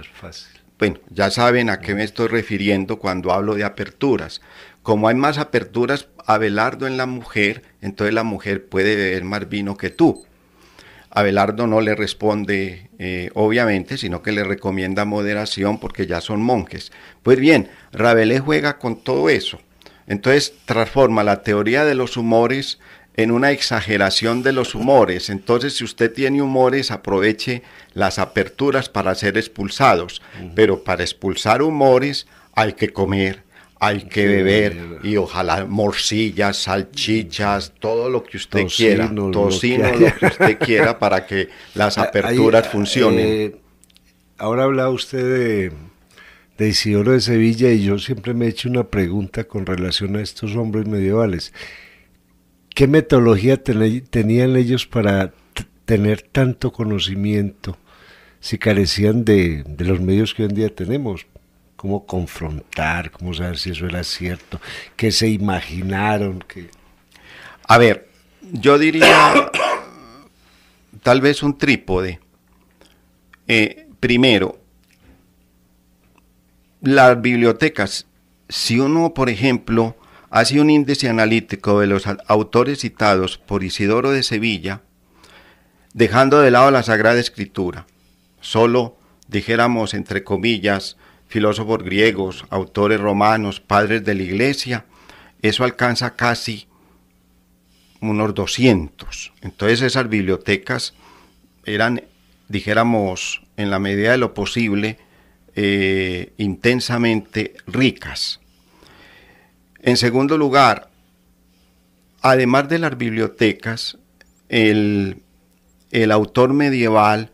Bueno, ya saben a qué me estoy refiriendo cuando hablo de aperturas. Como hay más aperturas, Abelardo en la mujer, entonces la mujer puede beber más vino que tú. Abelardo no le responde, eh, obviamente, sino que le recomienda moderación porque ya son monjes. Pues bien, Rabelais juega con todo eso entonces transforma la teoría de los humores en una exageración de los humores. Entonces, si usted tiene humores, aproveche las aperturas para ser expulsados. Pero para expulsar humores hay que comer, hay que beber y ojalá morcillas, salchichas, todo lo que usted quiera, tocino, lo que, usted quiera para que las aperturas funcionen. Eh, ahora habla usted de de de Sevilla y yo siempre me he hecho una pregunta con relación a estos hombres medievales. ¿Qué metodología tenían ellos para tener tanto conocimiento si carecían de, los medios que hoy en día tenemos? ¿Cómo confrontar? ¿Cómo saber si eso era cierto? ¿Qué se imaginaron? que A ver, yo diría tal vez un trípode. Eh, primero, las bibliotecas, si uno, por ejemplo, hace un índice analítico de los autores citados por Isidoro de Sevilla, dejando de lado la Sagrada Escritura, solo, dijéramos, entre comillas, filósofos griegos, autores romanos, padres de la Iglesia, eso alcanza casi unos 200. Entonces esas bibliotecas eran, dijéramos, en la medida de lo posible, eh, intensamente ricas. En segundo lugar, además de las bibliotecas, el, el autor medieval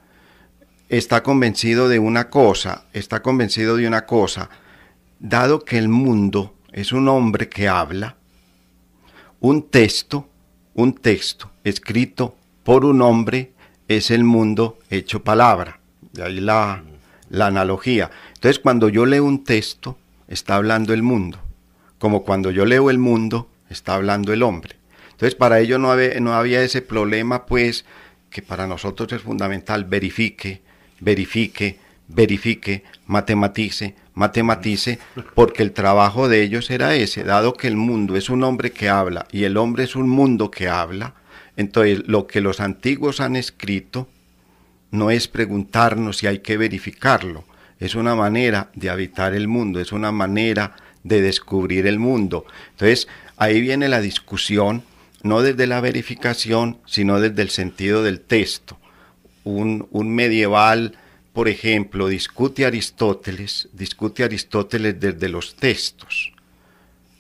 está convencido de una cosa, está convencido de una cosa, dado que el mundo es un hombre que habla, un texto, un texto escrito por un hombre es el mundo hecho palabra. De ahí la, la analogía. Entonces, cuando yo leo un texto, está hablando el mundo, como cuando yo leo el mundo, está hablando el hombre. Entonces, para ellos no había, no había ese problema, pues, que para nosotros es fundamental, verifique, verifique, verifique, matematice, matematice, porque el trabajo de ellos era ese, dado que el mundo es un hombre que habla y el hombre es un mundo que habla, entonces lo que los antiguos han escrito, no es preguntarnos si hay que verificarlo, es una manera de habitar el mundo, es una manera de descubrir el mundo. Entonces, ahí viene la discusión, no desde la verificación, sino desde el sentido del texto. Un, un medieval, por ejemplo, discute Aristóteles, discute Aristóteles desde los textos.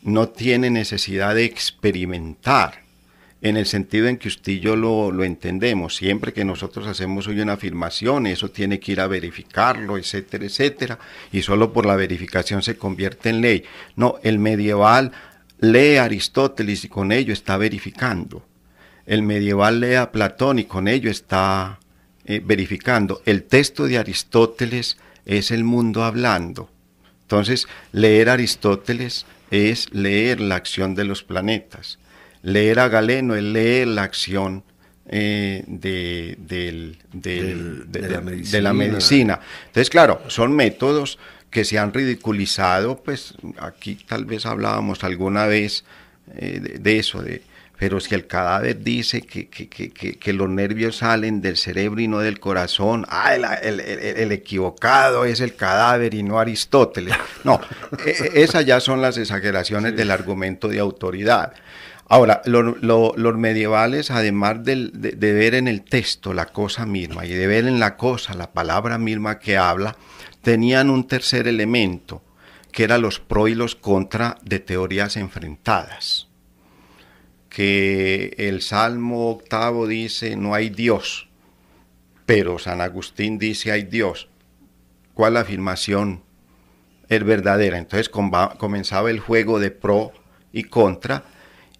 No tiene necesidad de experimentar en el sentido en que usted y yo lo, lo, entendemos. Siempre que nosotros hacemos hoy una afirmación, eso tiene que ir a verificarlo, etcétera, etcétera, y solo por la verificación se convierte en ley. No, el medieval lee a Aristóteles y con ello está verificando. El medieval lee a Platón y con ello está eh, verificando. El texto de Aristóteles es el mundo hablando. Entonces, leer Aristóteles es leer la acción de los planetas leer a Galeno es leer la acción eh, de, de, la medicina. Entonces, claro, son métodos que se han ridiculizado, pues aquí tal vez hablábamos alguna vez eh, de, eso, de, pero si el cadáver dice que, que, los nervios salen del cerebro y no del corazón, ah, el, equivocado es el cadáver y no Aristóteles. No, e, e, esas ya son las exageraciones del argumento de autoridad. Ahora, los, medievales, además de, ver en el texto la cosa misma y de ver en la cosa la palabra misma que habla, tenían un tercer elemento, que era los pro y los contra de teorías enfrentadas. Que el Salmo octavo dice, no hay Dios, pero San Agustín dice, hay Dios. ¿Cuál afirmación es verdadera? Entonces comenzaba el juego de pro y contra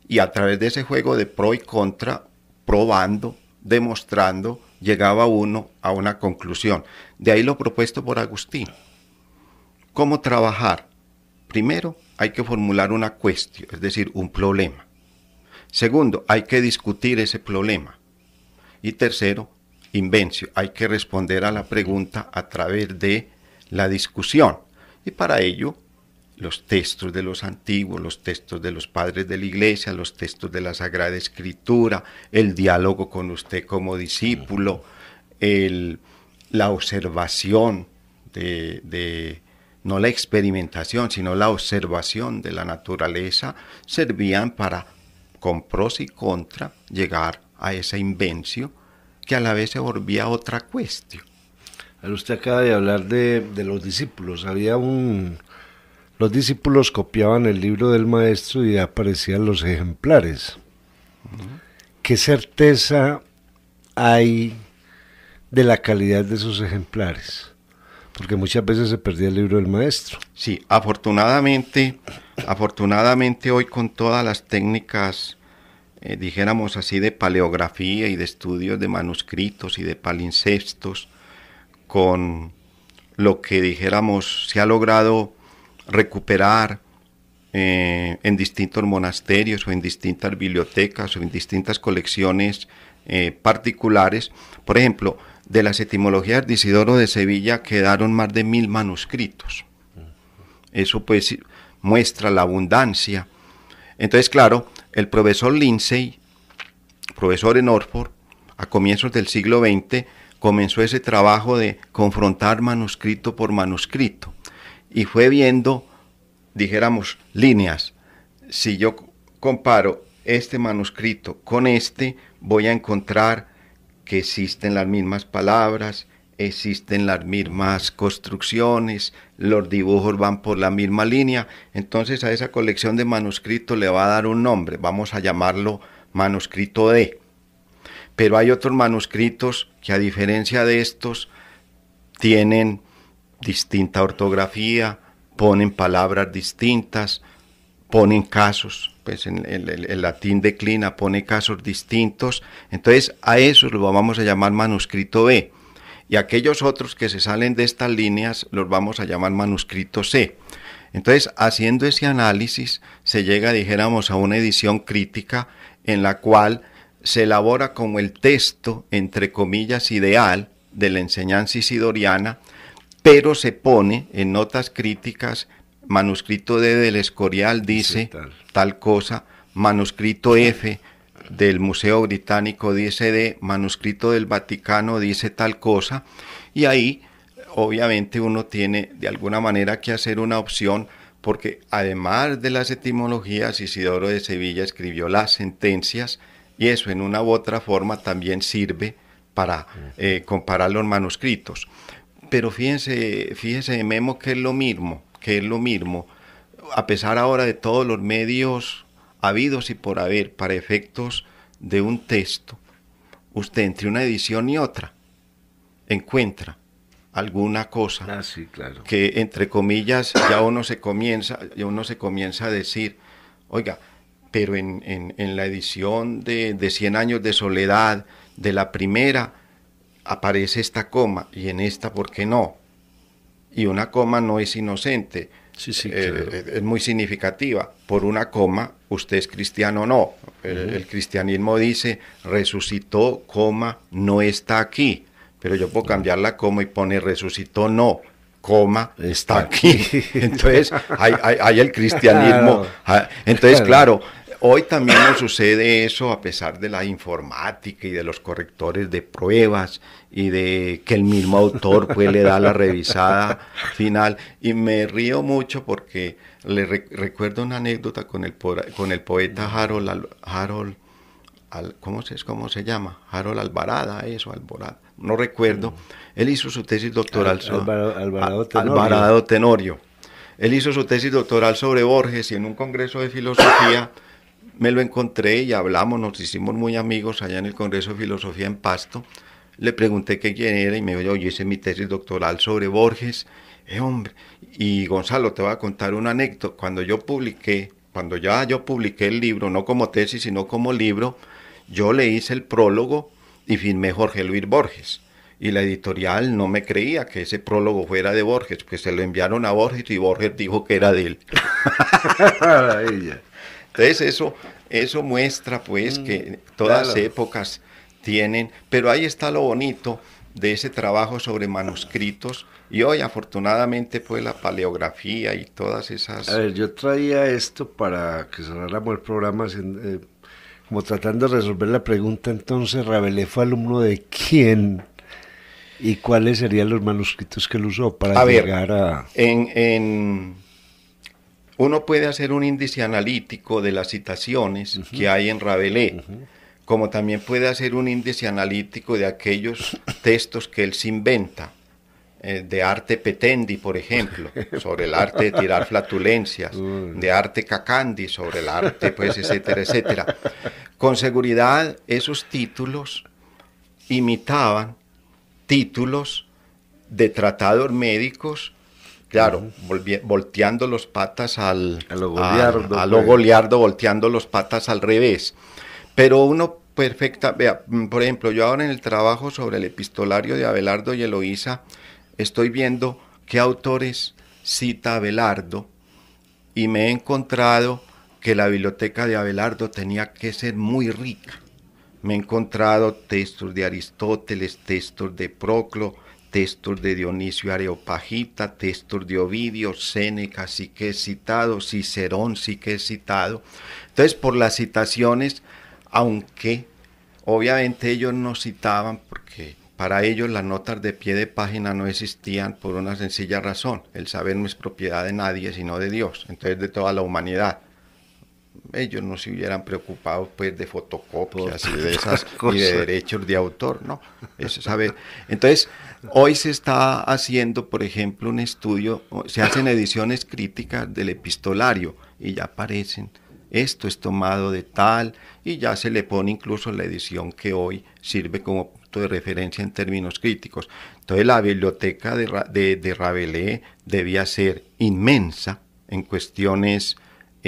y a través de ese juego de pro y contra, probando, demostrando, llegaba uno a una conclusión. De ahí lo propuesto por Agustín. ¿Cómo trabajar? Primero, hay que formular una cuestión, es decir, un problema. Segundo, hay que discutir ese problema. Y tercero, invencio, hay que responder a la pregunta a través de la discusión. Y para ello los textos de los antiguos, los textos de los padres de la iglesia, los textos de la Sagrada Escritura, el diálogo con usted como discípulo, el, la observación de, no la experimentación, sino la observación de la naturaleza, servían para, con pros y contra, llegar a ese invencio que a la vez se volvía otra cuestión. usted acaba de hablar de los discípulos. Había un, los discípulos copiaban el libro del maestro y aparecían los ejemplares. ¿Qué certeza hay de la calidad de esos ejemplares? Porque muchas veces se perdía el libro del maestro. Sí, afortunadamente, afortunadamente hoy con todas las técnicas, eh, dijéramos así, de paleografía y de estudios de manuscritos y de palincestos, con lo que dijéramos se ha logrado recuperar eh, en distintos monasterios o en distintas bibliotecas o en distintas colecciones eh, particulares. Por ejemplo, de las etimologías de Isidoro de Sevilla quedaron más de mil manuscritos. Eso pues muestra la abundancia. Entonces, claro, el profesor Lindsay, profesor en Orford a comienzos del siglo XX, comenzó ese trabajo de confrontar manuscrito por manuscrito y fue viendo, dijéramos, líneas. Si yo comparo este manuscrito con este, voy a encontrar que existen las mismas palabras, existen las mismas construcciones, los dibujos van por la misma línea. Entonces a esa colección de manuscritos le va a dar un nombre, vamos a llamarlo manuscrito D. Pero hay otros manuscritos que a diferencia de estos tienen distinta ortografía, ponen palabras distintas, ponen casos, pues en el, latín declina, pone casos distintos, entonces a esos los vamos a llamar manuscrito B y aquellos otros que se salen de estas líneas los vamos a llamar manuscrito C. Entonces, haciendo ese análisis, se llega, dijéramos, a una edición crítica en la cual se elabora como el texto, entre comillas, ideal de la enseñanza isidoriana, pero se pone en notas críticas, manuscrito D del Escorial dice tal. cosa, manuscrito F del Museo Británico dice D, manuscrito del Vaticano dice tal cosa, y ahí obviamente uno tiene de alguna manera que hacer una opción porque además de las etimologías, Isidoro de Sevilla escribió las sentencias y eso en una u otra forma también sirve para eh, comparar los manuscritos. Pero fíjense, fíjense, Memo, que es lo mismo, que es lo mismo. A pesar ahora de todos los medios habidos y por haber para efectos de un texto, usted entre una edición y otra encuentra alguna cosa ah, claro. que entre comillas ya uno se comienza, ya uno se comienza a decir, oiga, pero en, en, en la edición de, de, 100 años de soledad, de la primera, aparece esta coma y en esta, ¿por qué no? Y una coma no es inocente, sí, sí, eh, eh, es muy significativa. Por una coma, usted es cristiano no. El, cristianismo dice, resucitó, coma, no está aquí. Pero yo puedo cambiar la coma y poner resucitó, no coma está aquí. Entonces, hay, el cristianismo. Ah, entonces, claro, Hoy también nos sucede eso a pesar de la informática y de los correctores de pruebas y de que el mismo autor pues, le da la revisada final. Y me río mucho porque le recuerdo una anécdota con el, con el poeta Harold, ¿cómo, se, ¿cómo se llama? Harold Alvarada, eso, Alborada, no recuerdo. Él hizo su tesis doctoral sobre Alvarado Tenorio. Él hizo su tesis doctoral sobre Borges y en un congreso de filosofía me lo encontré y hablamos, nos hicimos muy amigos allá en el Congreso de Filosofía en Pasto. Le pregunté qué quién era y me dijo, yo hice mi tesis doctoral sobre Borges. Eh, hombre, y Gonzalo, te voy a contar un anécdota. Cuando yo publiqué, cuando ya yo publiqué el libro, no como tesis, sino como libro, yo le hice el prólogo y firmé Jorge Luis Borges. Y la editorial no me creía que ese prólogo fuera de Borges, que pues se lo enviaron a Borges y Borges dijo que era de él. Entonces eso, eso muestra pues mm, que todas épocas tienen, pero ahí está lo bonito de ese trabajo sobre manuscritos y hoy afortunadamente pues la paleografía y todas esas... A ver, yo traía esto para que cerráramos el programa eh, como tratando de resolver la pregunta entonces, Rabelé fue alumno de quién y cuáles serían los manuscritos que él usó para llegar a... en uno puede hacer un índice analítico de las citaciones que hay en Rabelais, como también puede hacer un índice analítico de aquellos textos que él se inventa, eh, de arte petendi, por ejemplo, sobre el arte de tirar flatulencias, de arte cacandi, sobre el arte, pues, etcétera, etcétera. Con seguridad, esos títulos imitaban títulos de tratados médicos Claro, volteando los patas al... A lo pues. volteando los patas al revés. Pero uno perfecta, vea, mm, por ejemplo, yo ahora en el trabajo sobre el epistolario de Abelardo y Eloísa, estoy viendo qué autores cita Abelardo y me he encontrado que la biblioteca de Abelardo tenía que ser muy rica. Me he encontrado textos de Aristóteles, textos de Proclo, textos de Dionisio Areopagita, textos de Ovidio, Séneca, sí que es citado, Cicerón, sí que es citado. Entonces, por las citaciones, aunque obviamente ellos no citaban porque para ellos las notas de pie de página no existían por una sencilla razón. El saber no es propiedad de nadie, sino de Dios, entonces de toda la humanidad ellos no se hubieran preocupado pues de fotocopias y de esas derechos de autor, ¿no? Eso sabe. Entonces, hoy se está haciendo, por ejemplo, un estudio, se hacen ediciones críticas del epistolario y ya aparecen esto es tomado de tal y ya se le pone incluso la edición que hoy sirve como punto de referencia en términos críticos. Entonces la biblioteca de, de, de Rabelais debía ser inmensa en cuestiones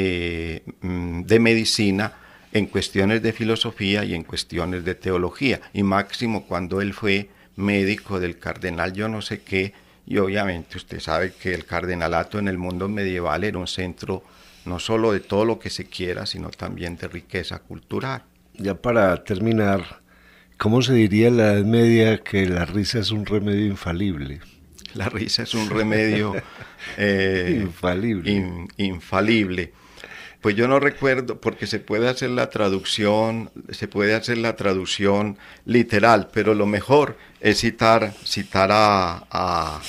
eh, mm, de medicina en cuestiones de filosofía y en cuestiones de teología, y máximo cuando él fue médico del cardenal yo no sé qué, y obviamente usted sabe que el cardenalato en el mundo medieval era un centro no solo de todo lo que se quiera, sino también de riqueza cultural. Ya para terminar, ¿cómo se diría en la Edad Media que la risa es un remedio infalible? La risa es un remedio eh, infalible. Pues yo no recuerdo, porque se puede hacer la traducción, se puede hacer la traducción literal, pero lo mejor es citar, citar a,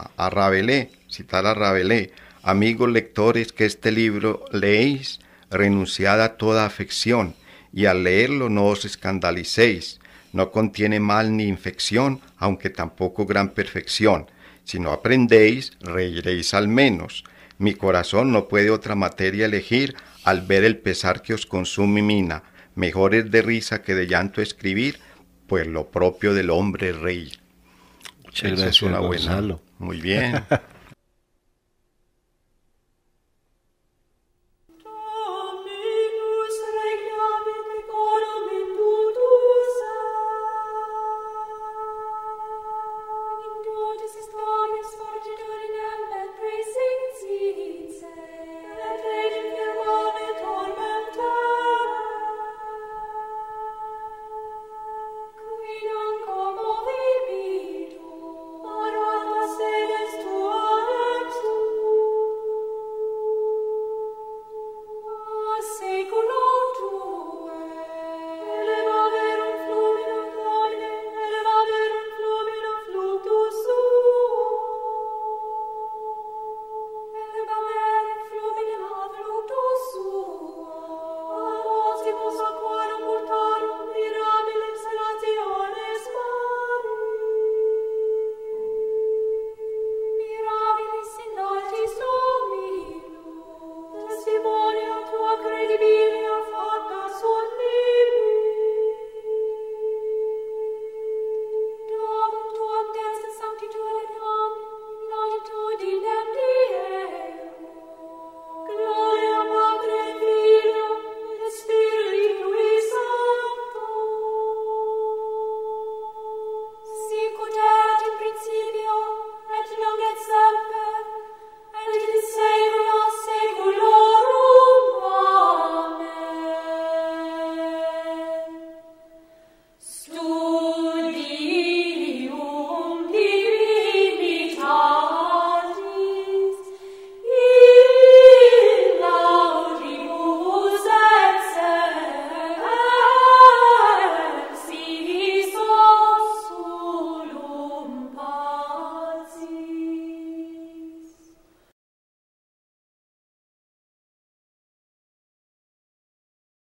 a, Rabelais, citar a Rabelais. Amigos lectores, que este libro leéis, renunciad a toda afección, y al leerlo no os escandalicéis. No contiene mal ni infección, aunque tampoco gran perfección. Si no aprendéis, reiréis al menos mi corazón no puede otra materia elegir al ver el pesar que os consume mina. Mejor es de risa que de llanto escribir, pues lo propio del hombre es reír. Muchas gracias, es una buena. Muy bien.